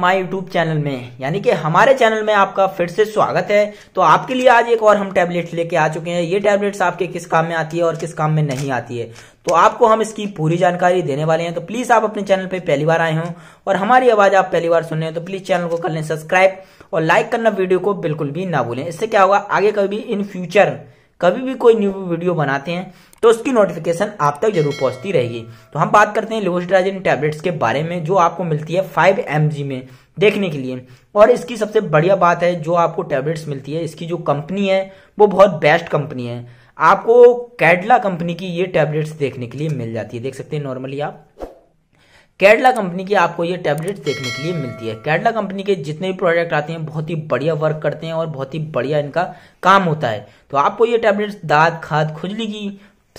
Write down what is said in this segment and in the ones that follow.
my YouTube channel में यानी कि हमारे चैनल में आपका फिर से स्वागत है तो आपके लिए आज एक और हम टैबलेट लेके आ चुके हैं ये टैबलेट्स आपके किस काम में आती है और किस काम में नहीं आती है तो आपको हम इसकी पूरी जानकारी देने वाले हैं तो प्लीज आप अपने चैनल पे पहली बार आए हो और हमारी आवाज आप पहली बार सुन रहे हैं तो प्लीज चैनल को कर लें सब्सक्राइब और लाइक करना वीडियो को बिल्कुल भी ना भूलें इससे क्या होगा आगे कभी इन फ्यूचर कभी भी कोई न्यू वीडियो बनाते हैं तो उसकी नोटिफिकेशन आप तक जरूर पहुंचती रहेगी तो हम बात करते हैं लिवोस्ट्राजिन टैबलेट्स के बारे में जो आपको मिलती है 5 एम में देखने के लिए और इसकी सबसे बढ़िया बात है जो आपको टैबलेट्स मिलती है इसकी जो कंपनी है वो बहुत बेस्ट कंपनी है आपको कैडला कंपनी की ये टैबलेट्स देखने के लिए मिल जाती है देख सकते हैं नॉर्मली आप कैडला कंपनी की आपको ये टैबलेट देखने के लिए मिलती है कैडला कंपनी के जितने भी प्रोडक्ट आते हैं बहुत ही बढ़िया वर्क करते हैं और बहुत ही बढ़िया इनका काम होता है तो आपको ये टैबलेट्स दाद खाद खुजली की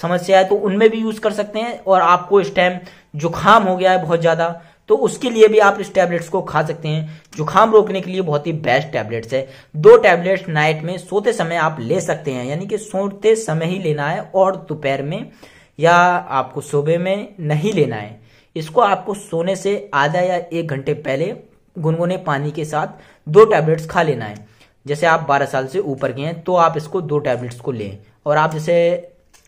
समस्या है तो उनमें भी यूज कर सकते हैं और आपको इस टाइम जुकाम हो गया है बहुत ज्यादा तो उसके लिए भी आप इस टैबलेट्स को खा सकते हैं जुकाम रोकने के लिए बहुत ही बेस्ट टैबलेट्स है दो टैबलेट्स नाइट में सोते समय आप ले सकते हैं यानी कि सोते समय ही लेना है और दोपहर में या आपको सुबह में नहीं लेना है इसको आपको सोने से आधा या एक घंटे पहले गुनगुने पानी के साथ दो टैबलेट्स खा लेना है जैसे आप 12 साल से ऊपर के हैं तो आप इसको दो टैबलेट्स को लें और आप जैसे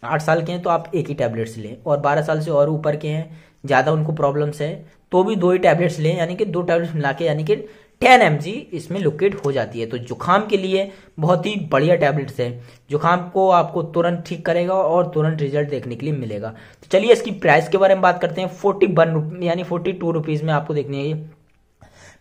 आठ साल के हैं तो आप एक ही टैबलेट्स लें और बारह साल से और ऊपर के हैं ज़्यादा उनको प्रॉब्लम्स है तो भी दो ही टैबलेट्स लें यानी कि दो टैबलेट्स मिला के यानी कि टेन एम इसमें लोकेट हो जाती है तो जुखाम के लिए बहुत ही बढ़िया टैबलेट्स है जुखाम को आपको तुरंत ठीक करेगा और तुरंत रिजल्ट देखने के लिए मिलेगा तो चलिए इसकी प्राइस के बारे में बात करते हैं फोर्टी वन यानी फोर्टी टू रुपीज़ में आपको देखने है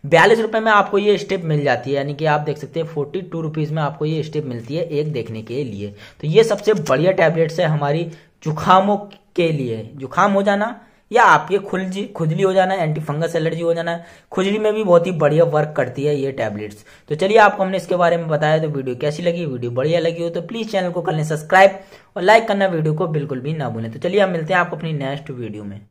बयालीस रुपए में आपको ये स्टेप मिल जाती है यानी कि आप देख सकते हैं फोर्टी टू रुपीज़ में आपको ये स्टेप मिलती है एक देखने के लिए तो ये सबसे बढ़िया टैबलेट्स है हमारी जुखामों के लिए जुखाम हो जाना या आपके खुजली खुजली हो जाना है एंटी फंगस एलर्जी हो जाना है खुजली में भी बहुत ही बढ़िया वर्क करती है ये टैबलेट्स तो चलिए आपको हमने इसके बारे में बताया तो वीडियो कैसी लगी वीडियो बढ़िया लगी हो तो प्लीज चैनल को कर लें सब्सक्राइब और लाइक करना वीडियो को बिल्कुल भी ना भूलें तो चलिए हम मिलते हैं आपको अपनी नेक्स्ट वीडियो में